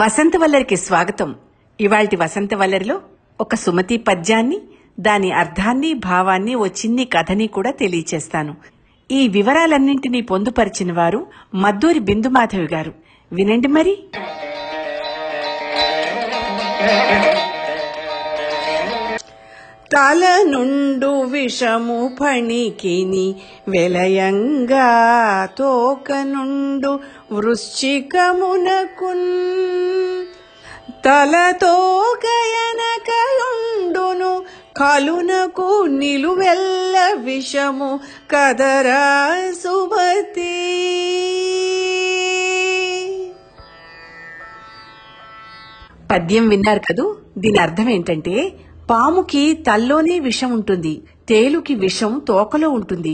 వసంత వల్లరికి స్వాగతం ఇవాల్టి వసంత ఒక సుమతి పద్యాన్ని దాని అర్థాన్ని భావాన్ని ఓ చిన్ని కథని కూడా తెలియచేస్తాను ఈ వివరాలన్నింటినీ పొందుపరిచిన వారు మద్దూరి బిందుమాధవి గారు వినండి మరి తల నుండు విషము ఫణికిని వెలయంగా తోక నుండు వృశ్చికమునకున్ తలతో గయనకయుండును కలునకు నిలువెల్ల విషము కదరా సుమతి పద్యం విన్నారు కదూ దీని అర్థం ఏంటంటే పాముకి తల్లోనే విషం ఉంటుంది తేలుకి విషం తోకలో ఉంటుంది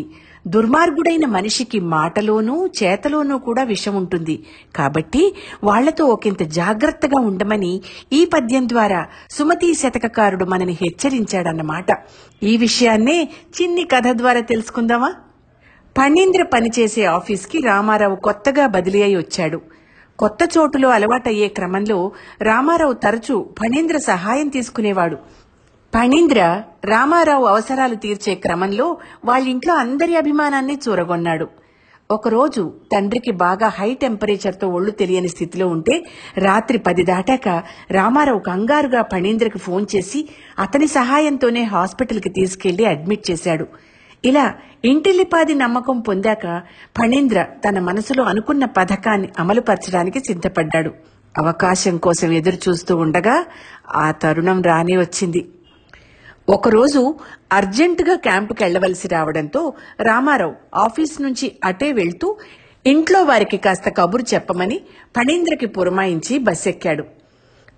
దుర్మార్గుడైన మనిషికి మాటలోనూ చేతలోనూ కూడా విషం ఉంటుంది కాబట్టి వాళ్లతో ఒకంత జాగ్రత్తగా ఉండమని ఈ పద్యం ద్వారా సుమతి శతకకారుడు మనని హెచ్చరించాడన్నమాట ఈ విషయాన్నే చిన్ని కథ ద్వారా తెలుసుకుందామా ఫణీంద్ర పనిచేసే ఆఫీస్కి రామారావు కొత్తగా బదిలీ అయి వచ్చాడు కొత్త చోటులో అలవాటయ్యే క్రమంలో రామారావు తరచూ ఫణీంద్ర సహాయం తీసుకునేవాడు పణీంద్ర రామారావు అవసరాలు తీర్చే క్రమంలో వాళ్ళింట్లో అందరి అభిమానాన్ని చూరగొన్నాడు ఒకరోజు తండ్రికి బాగా హై టెంపరేచర్తో ఒళ్ళు తెలియని స్థితిలో ఉంటే రాత్రి పది దాటాక రామారావు కంగారుగా పణీంద్రకి ఫోన్ చేసి అతని సహాయంతోనే హాస్పిటల్కి తీసుకెళ్లి అడ్మిట్ చేశాడు ఇలా ఇంటిల్లిపాది నమ్మకం పొందాక ఫణీంద్ర తన మనసులో అనుకున్న పథకాన్ని అమలుపరచడానికి సిద్ధపడ్డాడు అవకాశం కోసం ఎదురుచూస్తూ ఉండగా ఆ తరుణం రానే వచ్చింది ఒకరోజు అర్జెంటుగా క్యాంపుకి వెళ్లవలసి రావడంతో రామారావు ఆఫీస్ నుంచి అటే వెళ్తూ ఇంట్లో వారికి కాస్త కబురు చెప్పమని ఫణీంద్రకి పురమాయించి బస్సెక్కాడు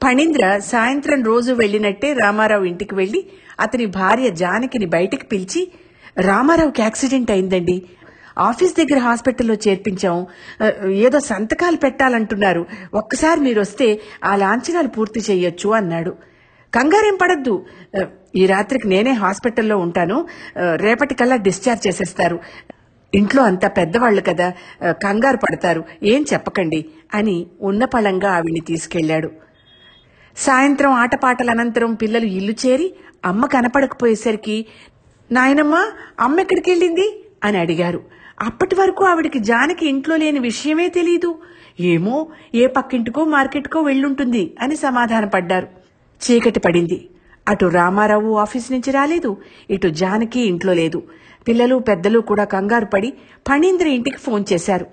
ఫణీంద్ర సాయంత్రం రోజు వెళ్లినట్టే రామారావు ఇంటికి వెళ్లి అతని భార్య జానకిని బయటికి పిలిచి రామారావుకి యాక్సిడెంట్ అయిందండి ఆఫీస్ దగ్గర హాస్పిటల్లో చేర్పించాం ఏదో సంతకాలు పెట్టాలంటున్నారు ఒక్కసారి మీరు వస్తే ఆ లాంఛనాలు పూర్తి చేయొచ్చు అన్నాడు కంగారేం పడద్దు ఈ రాత్రికి నేనే హాస్పిటల్లో ఉంటాను రేపటికల్లా డిశ్చార్జ్ చేసేస్తారు ఇంట్లో అంతా పెద్దవాళ్ళు కదా కంగారు పడతారు ఏం చెప్పకండి అని ఉన్నపళంగా ఆవిడ్ని తీసుకెళ్లాడు సాయంత్రం ఆటపాటల అనంతరం పిల్లలు ఇల్లు చేరి అమ్మ కనపడకపోయేసరికి నాయనమ్మ అమ్మ ఎక్కడికి వెళ్ళింది అని అడిగారు అప్పటి వరకు ఆవిడికి జానకి ఇంట్లో లేని విషయమే తెలీదు ఏమో ఏ పక్కింటికో మార్కెట్కో వెళ్ళుంటుంది అని సమాధానపడ్డారు చీకటి పడింది అటు రామారావు ఆఫీస్ నుంచి రాలేదు ఇటు జానకి ఇంట్లో లేదు పిల్లలు పెద్దలు కూడా కంగారు పడి ఫణీంద్ర ఇంటికి ఫోన్ చేశారు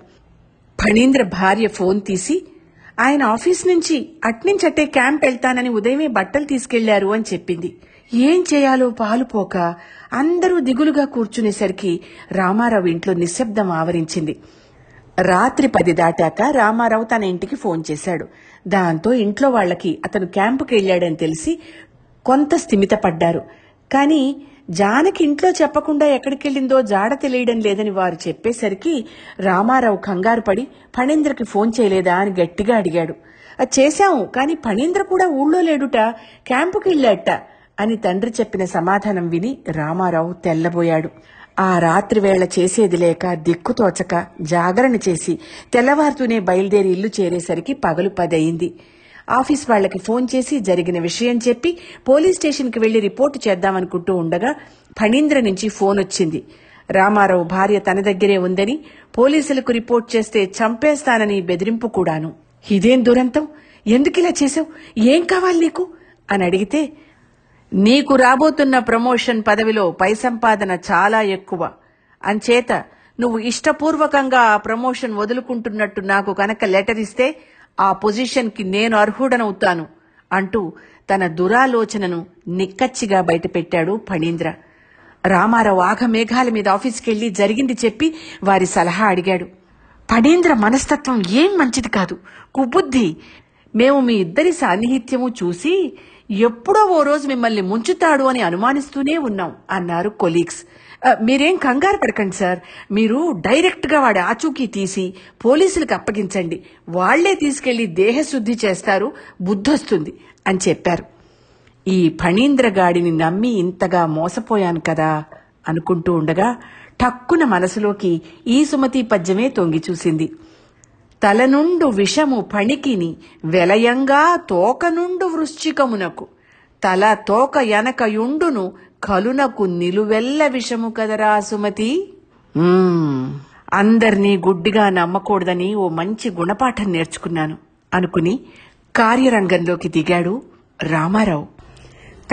ఫణీంద్ర భార్య ఫోన్ తీసి ఆయన ఆఫీస్ నుంచి అట్నించట్టే క్యాంప్ వెళ్తానని ఉదయమే బట్టలు తీసుకెళ్లారు అని చెప్పింది ఏం చేయాలో పాలుపోక అందరూ దిగులుగా కూర్చునేసరికి రామారావు ఇంట్లో నిశ్శబ్దం ఆవరించింది రాత్రి పది దాటాక రామారావు తన ఇంటికి ఫోన్ చేశాడు దాంతో ఇంట్లో వాళ్లకి అతను క్యాంపుకి వెళ్లాడని తెలిసి కొంత స్థిమితపడ్డారు కానీ జానకి ఇంట్లో చెప్పకుండా ఎక్కడికెళ్ళిందో జాడ తెలియడం లేదని వారు చెప్పేసరికి రామారావు కంగారు పడి ఫణీంద్రకి ఫోన్ చేయలేదా అని గట్టిగా అడిగాడు అది చేశాము కానీ ఫణీంద్ర కూడా ఊళ్ళో లేడుట క్యాంపుకి వెళ్ళాట అని తండ్రి చెప్పిన సమాధానం విని రామారావు తెల్లబోయాడు ఆ రాత్రివేళ చేసేది లేక దిక్కుతోచక జాగరణ చేసి తెల్లవారుతూనే బయలుదేరి ఇల్లు చేరేసరికి పగలు పదయింది ఆఫీస్ వాళ్లకి ఫోన్ చేసి జరిగిన విషయం చెప్పి పోలీస్ స్టేషన్కి వెళ్లి రిపోర్టు చేద్దామనుకుంటూ ఉండగా ఫణీంద్ర నుంచి ఫోన్ వచ్చింది రామారావు భార్య తన దగ్గరే ఉందని పోలీసులకు రిపోర్ట్ చేస్తే చంపేస్తానని బెదిరింపు కూడాను ఇదేం దురంతం ఎందుకిలా చేశావు ఏం కావాలి నీకు అని అడిగితే నీకు రాబోతున్న ప్రమోషన్ పదవిలో పై సంపాదన చాలా ఎక్కువ అంచేత నువ్వు ఇష్టపూర్వకంగా ఆ ప్రమోషన్ వదులుకుంటున్నట్టు నాకు కనుక లెటర్ ఇస్తే ఆ పొజిషన్కి నేను అర్హుడనవుతాను అంటూ తన దురాలోచనను నిక్కచ్చిగా బయటపెట్టాడు ఫణీంద్ర రామారావు ఆఘమేఘాల మీద ఆఫీస్కెళ్లి జరిగింది చెప్పి వారి సలహా అడిగాడు ఫణీంద్ర మనస్తత్వం ఏం మంచిది కాదు కుబుద్ధి మేము మీ ఇద్దరి సాన్నిహిత్యము చూసి ఎప్పుడో ఓ రోజు మిమ్మల్ని ముంచుతాడు అని అనుమానిస్తూనే ఉన్నాం అన్నారు కొలీగ్స్ మీరేం కంగారు పడకండి సార్ మీరు డైరెక్ట్గా వాడి ఆచూకీ తీసి పోలీసులకు అప్పగించండి వాళ్లే తీసుకెళ్లి దేహశుద్ధి చేస్తారు బుద్ధొస్తుంది అని చెప్పారు ఈ ఫణీంద్రగాడిని నమ్మి ఇంతగా మోసపోయాను కదా అనుకుంటూ ఉండగా ఠక్కున మనసులోకి ఈ సుమతి పద్యమే తొంగి చూసింది తలనుండు విషము పణికిని వెలయంగా తోకనుండు వృశ్చికమునకు తల తోక ఎనకయుండును కలునకు నిలువెల్ల విషము కదరా సుమతి అందరినీ గుడ్డిగా నమ్మకూడదని ఓ మంచి గుణపాఠం నేర్చుకున్నాను అనుకుని కార్యరంగంలోకి దిగాడు రామారావు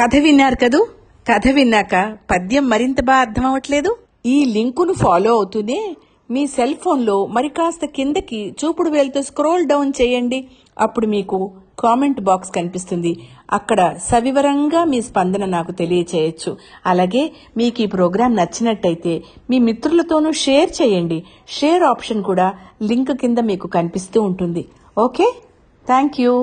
కథ విన్నారు కదూ కథ విన్నాక పద్యం మరింత బాగా అర్థమవట్లేదు ఈ లింకును ఫాలో అవుతూనే మీ సెల్ ఫోన్లో మరికాస్త కిందకి చూపుడు వేలుతో స్క్రోల్ డౌన్ చేయండి అప్పుడు మీకు కామెంట్ బాక్స్ కనిపిస్తుంది అక్కడ సవివరంగా మీ స్పందన నాకు తెలియచేయచ్చు అలాగే మీకు ఈ ప్రోగ్రాం నచ్చినట్టయితే మీ మిత్రులతోనూ షేర్ చేయండి షేర్ ఆప్షన్ కూడా లింక్ కింద మీకు కనిపిస్తూ ఉంటుంది ఓకే థ్యాంక్ యూ